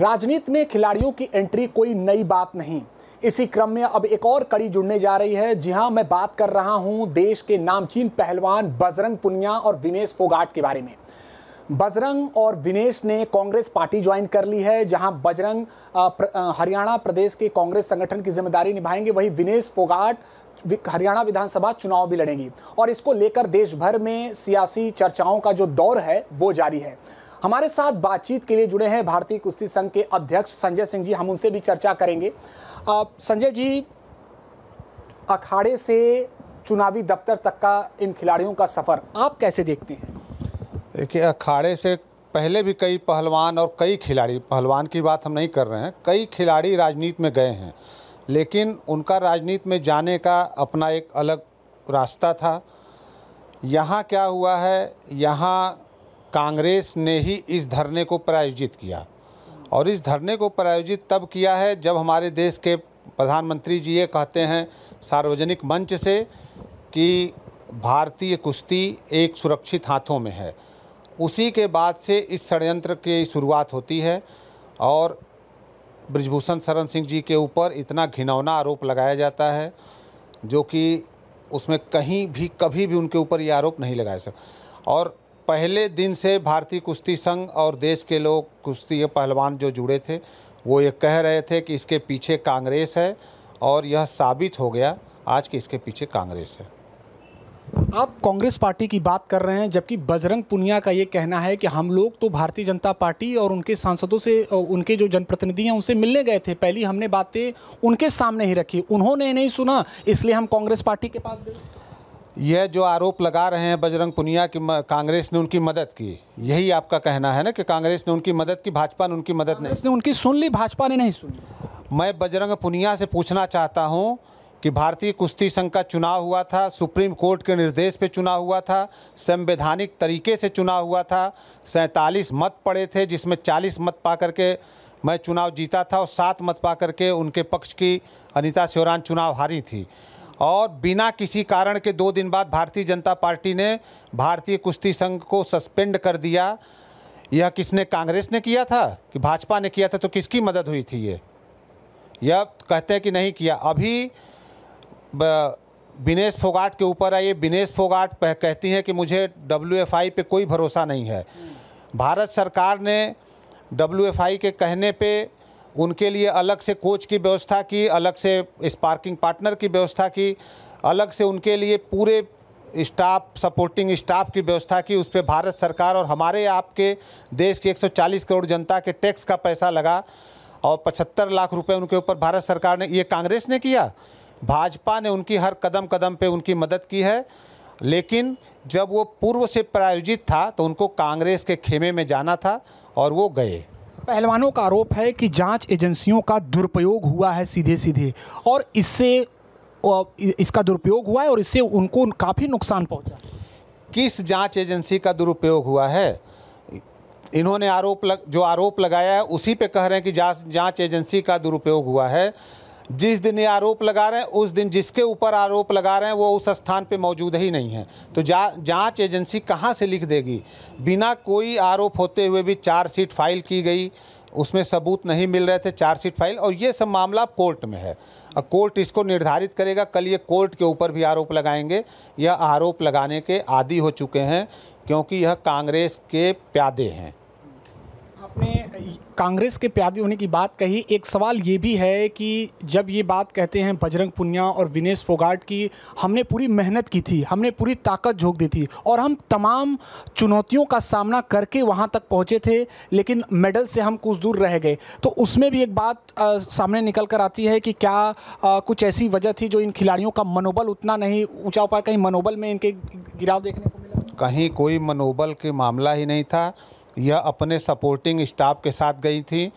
राजनीति में खिलाड़ियों की एंट्री कोई नई बात नहीं इसी क्रम में अब एक और कड़ी जुड़ने जा रही है जी हाँ मैं बात कर रहा हूँ देश के नामचीन पहलवान बजरंग पुनिया और विनेश फोगाट के बारे में बजरंग और विनेश ने कांग्रेस पार्टी ज्वाइन कर ली है जहां बजरंग हरियाणा प्रदेश के कांग्रेस संगठन की जिम्मेदारी निभाएंगे वहीं विनेश फोगाट हरियाणा विधानसभा चुनाव भी लड़ेंगी और इसको लेकर देश भर में सियासी चर्चाओं का जो दौर है वो जारी है हमारे साथ बातचीत के लिए जुड़े हैं भारतीय कुश्ती संघ के अध्यक्ष संजय सिंह जी हम उनसे भी चर्चा करेंगे संजय जी अखाड़े से चुनावी दफ्तर तक का इन खिलाड़ियों का सफ़र आप कैसे देखते हैं देखिए अखाड़े से पहले भी कई पहलवान और कई खिलाड़ी पहलवान की बात हम नहीं कर रहे हैं कई खिलाड़ी राजनीति में गए हैं लेकिन उनका राजनीति में जाने का अपना एक अलग रास्ता था यहाँ क्या हुआ है यहाँ कांग्रेस ने ही इस धरने को प्रायोजित किया और इस धरने को प्रायोजित तब किया है जब हमारे देश के प्रधानमंत्री जी ये कहते हैं सार्वजनिक मंच से कि भारतीय कुश्ती एक सुरक्षित हाथों में है उसी के बाद से इस षडयंत्र की शुरुआत होती है और ब्रजभूषण शरण सिंह जी के ऊपर इतना घिनौना आरोप लगाया जाता है जो कि उसमें कहीं भी कभी भी उनके ऊपर ये आरोप नहीं लगाया सकता और पहले दिन से भारतीय कुश्ती संघ और देश के लोग कुश्ती पहलवान जो जुड़े थे वो ये कह रहे थे कि इसके पीछे कांग्रेस है और यह साबित हो गया आज कि इसके पीछे कांग्रेस है आप कांग्रेस पार्टी की बात कर रहे हैं जबकि बजरंग पुनिया का ये कहना है कि हम लोग तो भारतीय जनता पार्टी और उनके सांसदों से उनके जो जनप्रतिनिधि हैं उनसे मिलने गए थे पहली हमने बातें उनके सामने ही रखी उन्होंने नहीं सुना इसलिए हम कांग्रेस पार्टी के पास गए यह जो आरोप लगा रहे हैं बजरंग पुनिया की कांग्रेस ने उनकी मदद की यही आपका कहना है ना कि कांग्रेस ने उनकी मदद की भाजपा ने उनकी मदद नहीं ने उनकी सुन ली भाजपा ने नहीं सुनी मैं बजरंग पुनिया से पूछना चाहता हूँ कि भारतीय कुश्ती संघ का चुनाव हुआ था सुप्रीम कोर्ट के निर्देश पे चुनाव हुआ था संवैधानिक तरीके से चुनाव हुआ था सैंतालीस मत पड़े थे जिसमें चालीस मत पा करके मैं चुनाव जीता था और सात मत पा करके उनके पक्ष की अनिता श्योरान चुनाव हारी थी और बिना किसी कारण के दो दिन बाद भारतीय जनता पार्टी ने भारतीय कुश्ती संघ को सस्पेंड कर दिया यह किसने कांग्रेस ने किया था कि भाजपा ने किया था तो किसकी मदद हुई थी ये यह कहते हैं कि नहीं किया अभी बिनेश फोगाट के ऊपर आइए बिनेश फोगाट कहती हैं कि मुझे डब्ल्यू पे कोई भरोसा नहीं है भारत सरकार ने डब्ल्यू के कहने पे उनके लिए अलग से कोच की व्यवस्था की अलग से स्पार्किंग पार्टनर की व्यवस्था की अलग से उनके लिए पूरे स्टाफ सपोर्टिंग स्टाफ की व्यवस्था की उस पर भारत सरकार और हमारे आपके देश के 140 करोड़ जनता के टैक्स का पैसा लगा और 75 लाख रुपए उनके ऊपर भारत सरकार ने ये कांग्रेस ने किया भाजपा ने उनकी हर कदम कदम पे उनकी मदद की है लेकिन जब वो पूर्व से प्रायोजित था तो उनको कांग्रेस के खेमे में जाना था और वो गए पहलवानों का आरोप है कि जांच एजेंसियों का दुरुपयोग हुआ है सीधे सीधे और इससे इसका दुरुपयोग हुआ है और इससे उनको काफ़ी नुकसान पहुंचा किस जांच एजेंसी का दुरुपयोग हुआ है इन्होंने आरोप लग, जो आरोप लगाया है उसी पे कह रहे हैं कि जांच जांच एजेंसी का दुरुपयोग हुआ है जिस दिन ये आरोप लगा रहे हैं उस दिन जिसके ऊपर आरोप लगा रहे हैं वो उस स्थान पे मौजूद ही नहीं है तो जा जाँच एजेंसी कहाँ से लिख देगी बिना कोई आरोप होते हुए भी चार्जशीट फाइल की गई उसमें सबूत नहीं मिल रहे थे चार्जशीट फाइल और ये सब मामला कोर्ट में है अब कोर्ट इसको निर्धारित करेगा कल ये कोर्ट के ऊपर भी आरोप लगाएंगे यह आरोप लगाने के आदि हो चुके हैं क्योंकि यह कांग्रेस के प्यादे हैं आपने कांग्रेस के प्यादे होने की बात कही एक सवाल ये भी है कि जब ये बात कहते हैं बजरंग पुनिया और विनेश फोगाट की हमने पूरी मेहनत की थी हमने पूरी ताकत झोंक दी थी और हम तमाम चुनौतियों का सामना करके वहाँ तक पहुँचे थे लेकिन मेडल से हम कुछ दूर रह गए तो उसमें भी एक बात आ, सामने निकल कर आती है कि क्या आ, कुछ ऐसी वजह थी जो इन खिलाड़ियों का मनोबल उतना नहीं ऊँचा पाया कहीं मनोबल में इनके गिराव देखने को मिला कहीं कोई मनोबल के मामला ही नहीं था यह अपने सपोर्टिंग स्टाफ के साथ गई थी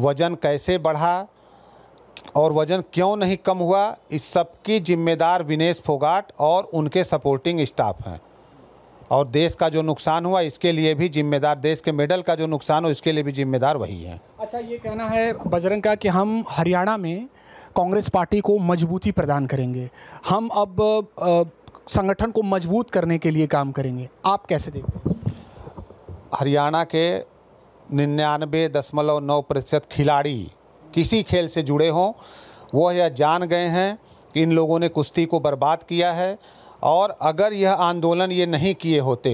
वज़न कैसे बढ़ा और वज़न क्यों नहीं कम हुआ इस सब की जिम्मेदार विनेश फोगाट और उनके सपोर्टिंग स्टाफ हैं और देश का जो नुकसान हुआ इसके लिए भी जिम्मेदार देश के मेडल का जो नुकसान हो इसके लिए भी जिम्मेदार वही है अच्छा ये कहना है बजरंग का कि हम हरियाणा में कांग्रेस पार्टी को मजबूती प्रदान करेंगे हम अब संगठन को मजबूत करने के लिए काम करेंगे आप कैसे देखते हैं हरियाणा के निन्यानवे दशमलव नौ प्रतिशत खिलाड़ी किसी खेल से जुड़े हों वह यह जान गए हैं कि इन लोगों ने कुश्ती को बर्बाद किया है और अगर यह आंदोलन ये नहीं किए होते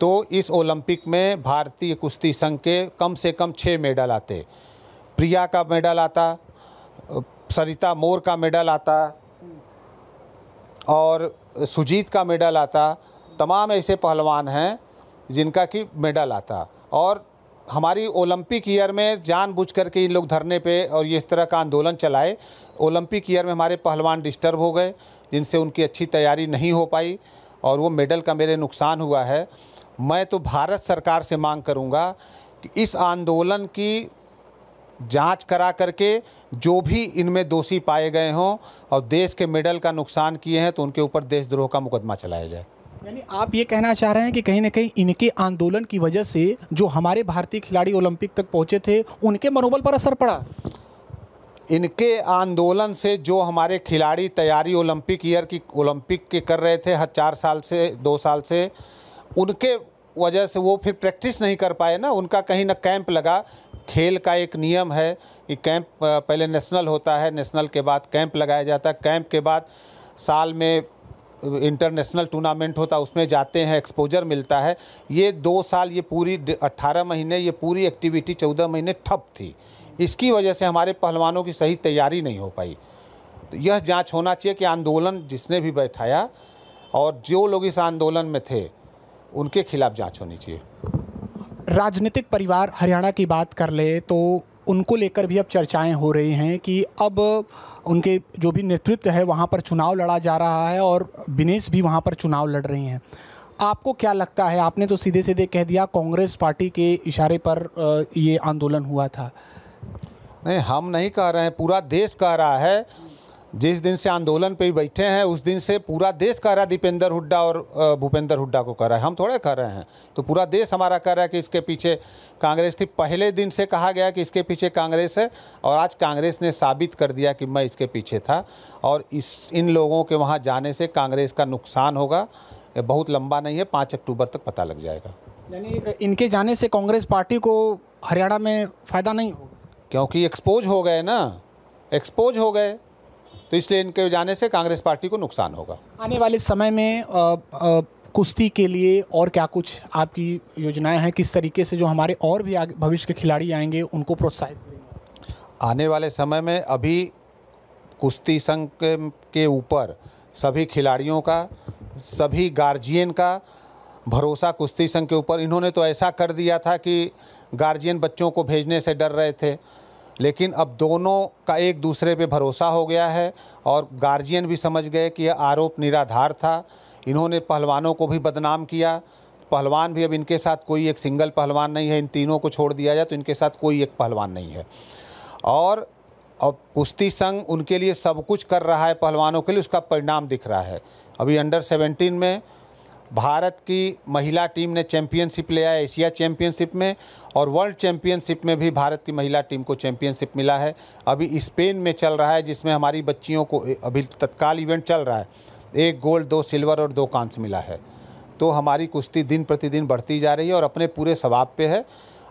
तो इस ओलंपिक में भारतीय कुश्ती संघ के कम से कम छः मेडल आते प्रिया का मेडल आता सरिता मोर का मेडल आता और सुजीत का मेडल आता तमाम ऐसे पहलवान हैं जिनका कि मेडल आता और हमारी ओलंपिक ईयर में जानबूझ करके इन लोग धरने पे और ये इस तरह का आंदोलन चलाए ओलंपिक ईयर में हमारे पहलवान डिस्टर्ब हो गए जिनसे उनकी अच्छी तैयारी नहीं हो पाई और वो मेडल का मेरे नुकसान हुआ है मैं तो भारत सरकार से मांग करूँगा कि इस आंदोलन की जांच करा करके जो भी इनमें दोषी पाए गए हों और देश के मेडल का नुकसान किए हैं तो उनके ऊपर देशद्रोह का मुकदमा चलाया जाए यानी आप ये कहना चाह रहे हैं कि कहीं ना कहीं इनके आंदोलन की वजह से जो हमारे भारतीय खिलाड़ी ओलंपिक तक पहुंचे थे उनके मनोबल पर असर पड़ा इनके आंदोलन से जो हमारे खिलाड़ी तैयारी ओलंपिक ईयर की ओलंपिक के कर रहे थे हर चार साल से दो साल से उनके वजह से वो फिर प्रैक्टिस नहीं कर पाए ना उनका कहीं ना कैंप लगा खेल का एक नियम है कि कैंप पहले नेशनल होता है नेशनल के बाद कैंप लगाया जाता है कैंप के बाद साल में इंटरनेशनल टूर्नामेंट होता है उसमें जाते हैं एक्सपोजर मिलता है ये दो साल ये पूरी अट्ठारह महीने ये पूरी एक्टिविटी चौदह महीने ठप थी इसकी वजह से हमारे पहलवानों की सही तैयारी नहीं हो पाई तो यह जांच होना चाहिए कि आंदोलन जिसने भी बैठाया और जो लोग इस आंदोलन में थे उनके खिलाफ जाँच होनी चाहिए राजनीतिक परिवार हरियाणा की बात कर ले तो उनको लेकर भी अब चर्चाएं हो रही हैं कि अब उनके जो भी नेतृत्व है वहाँ पर चुनाव लड़ा जा रहा है और बिनेश भी वहाँ पर चुनाव लड़ रही हैं आपको क्या लगता है आपने तो सीधे सीधे कह दिया कांग्रेस पार्टी के इशारे पर ये आंदोलन हुआ था नहीं हम नहीं कह रहे हैं पूरा देश कह रहा है जिस दिन से आंदोलन पे बैठे हैं उस दिन से पूरा देश कह रहा है दीपेंद्र हुड्डा और भूपेंद्र हुड्डा को कह रहा है हम थोड़े कह रहे हैं तो पूरा देश हमारा कह रहा है कि इसके पीछे कांग्रेस थी पहले दिन से कहा गया कि इसके पीछे कांग्रेस है और आज कांग्रेस ने साबित कर दिया कि मैं इसके पीछे था और इस इन लोगों के वहाँ जाने से कांग्रेस का नुकसान होगा बहुत लंबा नहीं है पाँच अक्टूबर तक पता लग जाएगा यानी इनके जाने से कांग्रेस पार्टी को हरियाणा में फ़ायदा नहीं होगा क्योंकि एक्सपोज हो गए ना एक्सपोज हो गए तो इसलिए इनके जाने से कांग्रेस पार्टी को नुकसान होगा आने वाले समय में कुश्ती के लिए और क्या कुछ आपकी योजनाएं हैं किस तरीके से जो हमारे और भी भविष्य के खिलाड़ी आएंगे उनको प्रोत्साहित आने वाले समय में अभी कुश्ती संघ के ऊपर सभी खिलाड़ियों का सभी गार्जियन का भरोसा कुश्ती संघ के ऊपर इन्होंने तो ऐसा कर दिया था कि गार्जियन बच्चों को भेजने से डर रहे थे लेकिन अब दोनों का एक दूसरे पे भरोसा हो गया है और गार्जियन भी समझ गए कि यह आरोप निराधार था इन्होंने पहलवानों को भी बदनाम किया पहलवान भी अब इनके साथ कोई एक सिंगल पहलवान नहीं है इन तीनों को छोड़ दिया जाए तो इनके साथ कोई एक पहलवान नहीं है और अब कुश्ती संघ उनके लिए सब कुछ कर रहा है पहलवानों के लिए उसका परिणाम दिख रहा है अभी अंडर सेवेंटीन में भारत की महिला टीम ने चैंपियनशिप लिया है एशिया चैम्पियनशिप में और वर्ल्ड चैम्पियनशिप में भी भारत की महिला टीम को चैम्पियनशिप मिला है अभी स्पेन में चल रहा है जिसमें हमारी बच्चियों को अभी तत्काल इवेंट चल रहा है एक गोल्ड दो सिल्वर और दो कांस्य मिला है तो हमारी कुश्ती दिन प्रतिदिन बढ़ती जा रही है और अपने पूरे स्वभाव पे है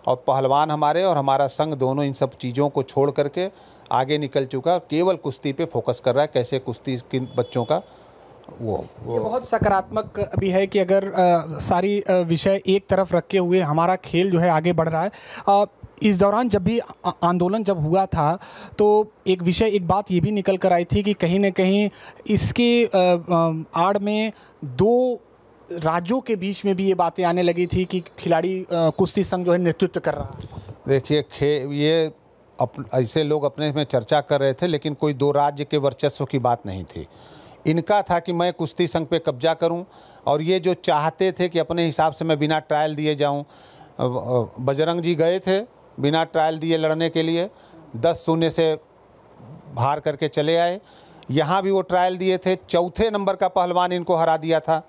और पहलवान हमारे और हमारा संघ दोनों इन सब चीज़ों को छोड़ करके आगे निकल चुका केवल कुश्ती पे फोकस कर रहा है कैसे कुश्ती किन बच्चों का वो, वो ये बहुत सकारात्मक भी है कि अगर आ, सारी विषय एक तरफ रखे हुए हमारा खेल जो है आगे बढ़ रहा है आ, इस दौरान जब भी आंदोलन जब हुआ था तो एक विषय एक बात ये भी निकल कर आई थी कि कहीं ना कहीं इसके आड़ में दो राज्यों के बीच में भी ये बातें आने लगी थी कि खिलाड़ी कुश्ती संघ जो है नेतृत्व कर रहा है देखिए खे ये अप, ऐसे लोग अपने में चर्चा कर रहे थे लेकिन कोई दो राज्य के वर्चस्व की बात नहीं थी इनका था कि मैं कुश्ती संघ पे कब्जा करूं और ये जो चाहते थे कि अपने हिसाब से मैं बिना ट्रायल दिए जाऊं बजरंग जी गए थे बिना ट्रायल दिए लड़ने के लिए दस शून्य से हार करके चले आए यहाँ भी वो ट्रायल दिए थे चौथे नंबर का पहलवान इनको हरा दिया था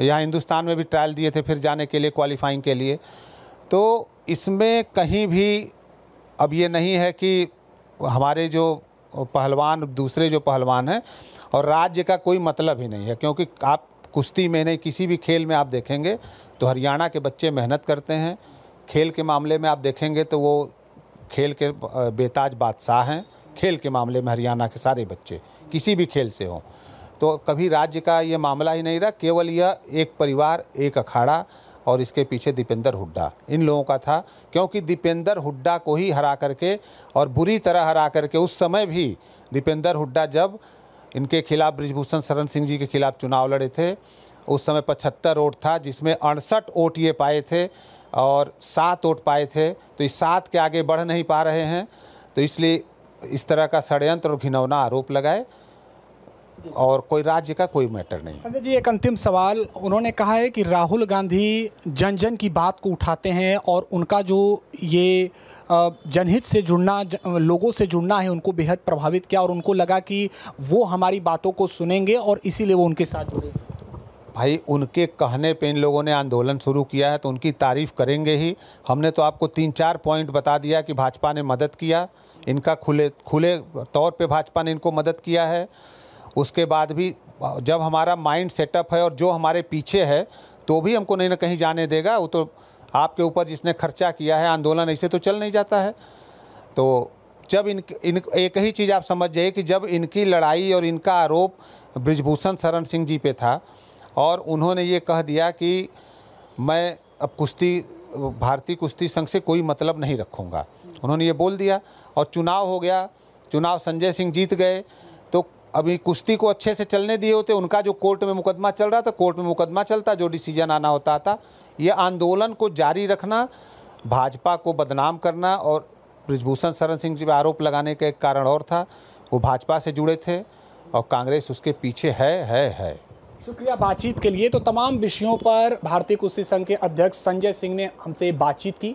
यहाँ हिंदुस्तान में भी ट्रायल दिए थे फिर जाने के लिए क्वालिफाइंग के लिए तो इसमें कहीं भी अब ये नहीं है कि हमारे जो पहलवान दूसरे जो पहलवान हैं और राज्य का कोई मतलब ही नहीं है क्योंकि आप कुश्ती में नहीं किसी भी खेल में आप देखेंगे तो हरियाणा के बच्चे मेहनत करते हैं खेल के मामले में आप देखेंगे तो वो खेल के बेताज बादशाह हैं खेल के मामले में हरियाणा के सारे बच्चे किसी भी खेल से हों तो कभी राज्य का ये मामला ही नहीं रहा केवल यह एक परिवार एक अखाड़ा और इसके पीछे दीपेंद्र हुड्डा इन लोगों का था क्योंकि दीपेंद्र हुड्डा को ही हरा करके और बुरी तरह हरा करके उस समय भी दीपेंद्र हुड्डा जब इनके खिलाफ ब्रिजभूषण शरण सिंह जी के खिलाफ चुनाव लड़े थे उस समय पचहत्तर वोट था जिसमें अड़सठ वोट ये पाए थे और सात वोट पाए थे तो इस सात के आगे बढ़ नहीं पा रहे हैं तो इसलिए इस तरह का षडयंत्र और घिनौना आरोप लगाए और कोई राज्य का कोई मैटर नहीं संजय जी एक अंतिम सवाल उन्होंने कहा है कि राहुल गांधी जन जन की बात को उठाते हैं और उनका जो ये जनहित से जुड़ना लोगों से जुड़ना है उनको बेहद प्रभावित किया और उनको लगा कि वो हमारी बातों को सुनेंगे और इसीलिए वो उनके साथ जुड़े भाई उनके कहने पे इन लोगों ने आंदोलन शुरू किया है तो उनकी तारीफ़ करेंगे ही हमने तो आपको तीन चार पॉइंट बता दिया कि भाजपा ने मदद किया इनका खुले खुले तौर पे भाजपा ने इनको मदद किया है उसके बाद भी जब हमारा माइंड सेटअप है और जो हमारे पीछे है तो भी हमको नहीं ना कहीं जाने देगा वो तो आपके ऊपर जिसने खर्चा किया है आंदोलन ऐसे तो चल नहीं जाता है तो जब इन, इन एक ही चीज़ आप समझ जाइए कि जब इनकी लड़ाई और इनका आरोप ब्रिजभूषण शरण सिंह जी पे था और उन्होंने ये कह दिया कि मैं अब कुश्ती भारतीय कुश्ती संघ से कोई मतलब नहीं रखूँगा उन्होंने ये बोल दिया और चुनाव हो गया चुनाव संजय सिंह जीत गए अभी कुश्ती को अच्छे से चलने दिए होते उनका जो कोर्ट में मुकदमा चल रहा था कोर्ट में मुकदमा चलता जो डिसीजन आना होता था ये आंदोलन को जारी रखना भाजपा को बदनाम करना और ब्रिजभूषण शरण सिंह जी पर आरोप लगाने का एक कारण और था वो भाजपा से जुड़े थे और कांग्रेस उसके पीछे है है है शुक्रिया बातचीत के लिए तो तमाम विषयों पर भारतीय कुश्ती संघ के अध्यक्ष संजय सिंह ने हमसे बातचीत की